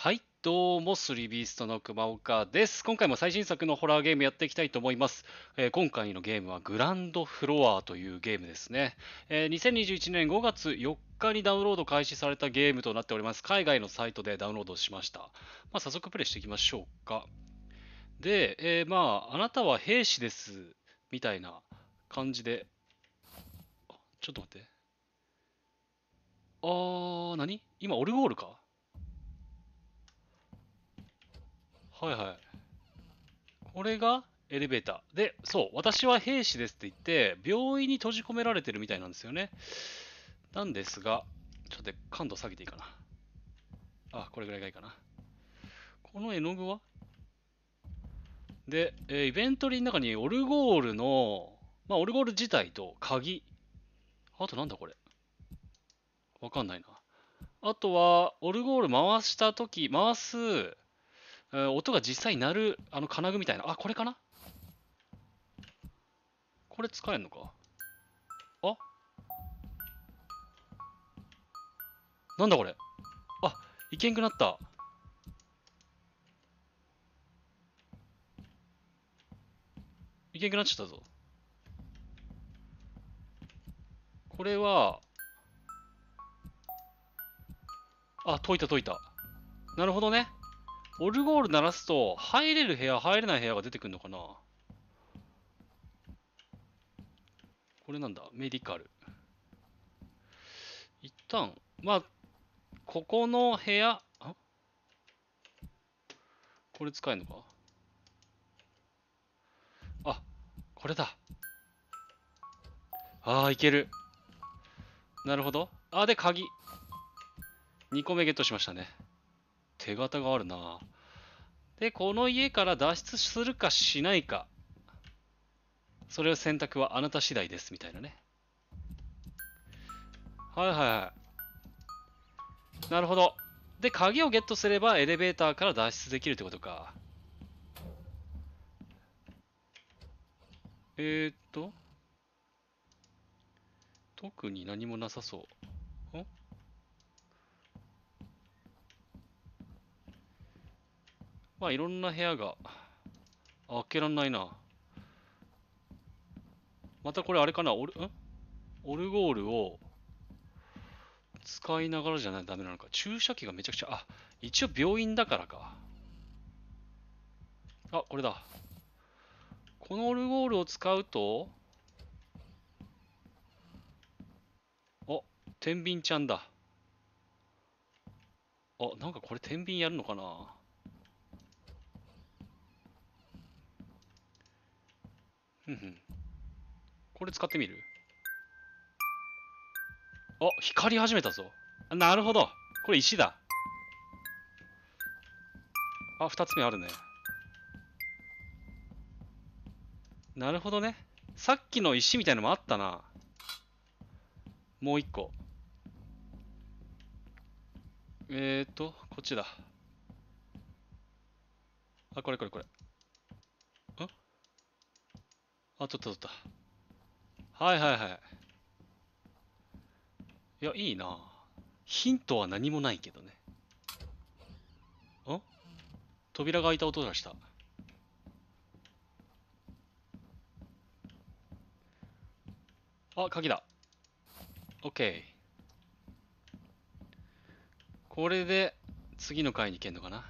はい、どうも、スリービーストの熊岡です。今回も最新作のホラーゲームやっていきたいと思います。えー、今回のゲームはグランドフロアというゲームですね。えー、2021年5月4日にダウンロード開始されたゲームとなっております。海外のサイトでダウンロードしました。まあ、早速プレイしていきましょうか。で、えー、まあ、あなたは兵士です、みたいな感じで。ちょっと待って。あー、何今、オルゴールかはいはい。これがエレベーター。で、そう、私は兵士ですって言って、病院に閉じ込められてるみたいなんですよね。なんですが、ちょっと感度下げていいかな。あ、これぐらいがいいかな。この絵の具はで、えー、イベントリーの中にオルゴールの、まあ、オルゴール自体と鍵。あとなんだこれ。わかんないな。あとは、オルゴール回したとき、回す、音が実際鳴るあの金具みたいなあこれかなこれ使えんのかあなんだこれあいけんくなったいけんくなっちゃったぞこれはあ解いた解いたなるほどねオルゴール鳴らすと、入れる部屋、入れない部屋が出てくるのかなこれなんだメディカル。一旦、まあ、ここの部屋、あこれ使えるのかあ、これだ。ああ、いける。なるほど。あ、で、鍵。2個目ゲットしましたね。手形があるな。で、この家から脱出するかしないか。それを選択はあなた次第です、みたいなね。はいはいはい。なるほど。で、鍵をゲットすればエレベーターから脱出できるってことか。えー、っと、特に何もなさそう。まあいろんな部屋が、開けらんないな。またこれあれかな、オル、んオルゴールを使いながらじゃないダメなのか。注射器がめちゃくちゃ、あ、一応病院だからか。あ、これだ。このオルゴールを使うと、あ、天秤ちゃんだ。あ、なんかこれ天秤やるのかなうんうん。これ使ってみるあ、光り始めたぞ。なるほど。これ石だ。あ、二つ目あるね。なるほどね。さっきの石みたいのもあったな。もう一個。えーと、こっちだ。あ、これこれこれ。あ、取った取った。はいはいはい。いや、いいなヒントは何もないけどね。ん扉が開いた音がした。あ、鍵だ。OK。これで次の回に行けんのかな。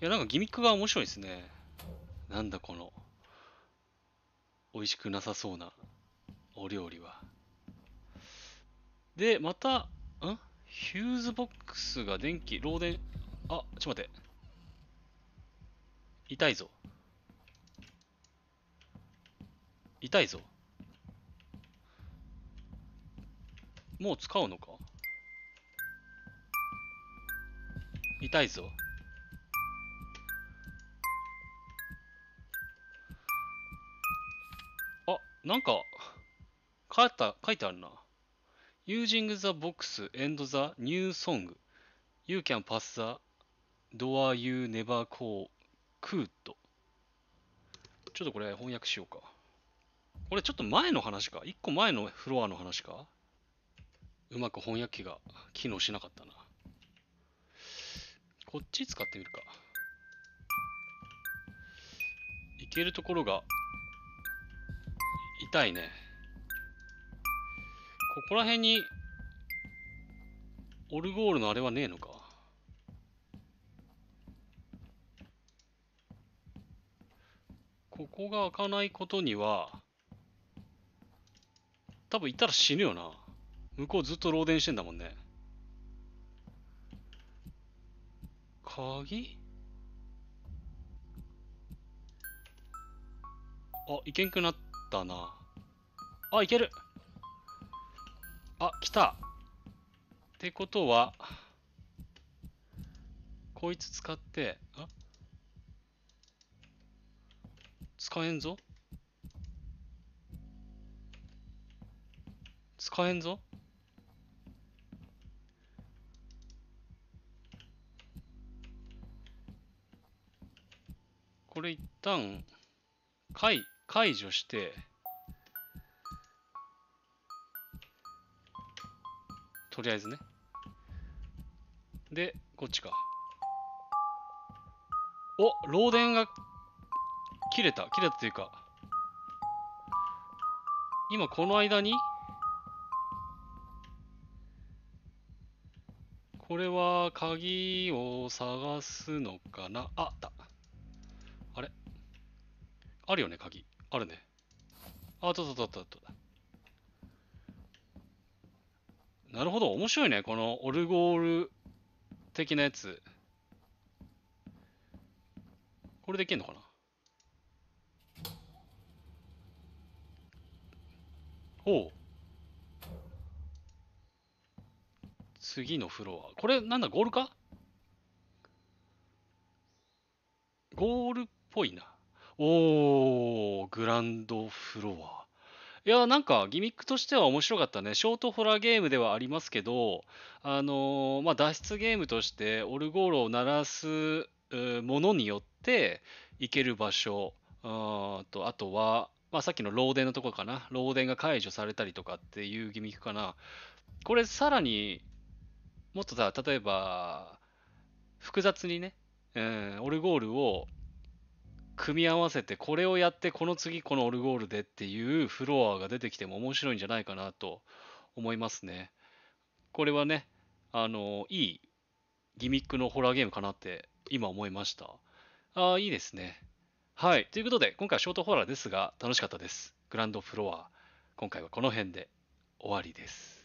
いや、なんかギミックが面白いですね。なんだこの、美味しくなさそうなお料理は。で、また、んヒューズボックスが電気、漏電、あ、ちょっと待って。痛いぞ。痛いぞ。もう使うのか痛いぞ。なんか、書いた、書いてあるな。Using the box and the new song, you can pass the door you never could. ちょっとこれ翻訳しようか。これちょっと前の話か。一個前のフロアの話か。うまく翻訳機が機能しなかったな。こっち使ってみるか。行けるところが痛いね。ここら辺に、オルゴールのあれはねえのか。ここが開かないことには、多分行ったら死ぬよな。向こうずっと漏電してんだもんね。鍵あ、行けんくなった。ったな。あ、いけるあ、来たってことは、こいつ使って、あ使えんぞ使えんぞこれ一旦解解除して、とりあえずね。で、こっちか。お漏電が切れた。切れたというか、今この間に、これは鍵を探すのかなあった。あれあるよね、鍵。あるね。あ、ととととなるほど、面白いね。このオルゴール的なやつ。これでけんのかなほう。次のフロア。これなんだ、ゴールかゴールっぽいな。おー、グランドフロア。いや、なんかギミックとしては面白かったね。ショートホラーゲームではありますけど、あのーまあ、脱出ゲームとしてオルゴールを鳴らすものによって行ける場所、あとあとは、まあ、さっきの漏電のところかな。漏電が解除されたりとかっていうギミックかな。これさらにもっとさ、例えば複雑にね、うん、オルゴールを組み合わせてこれをやってこの次このオルゴールでっていうフロアが出てきても面白いんじゃないかなと思いますね。これはねあのいいギミックのホラーゲームかなって今思いました。ああいいですね。はい。ということで今回ショートホラーですが楽しかったです。グランドフロア今回はこの辺で終わりです。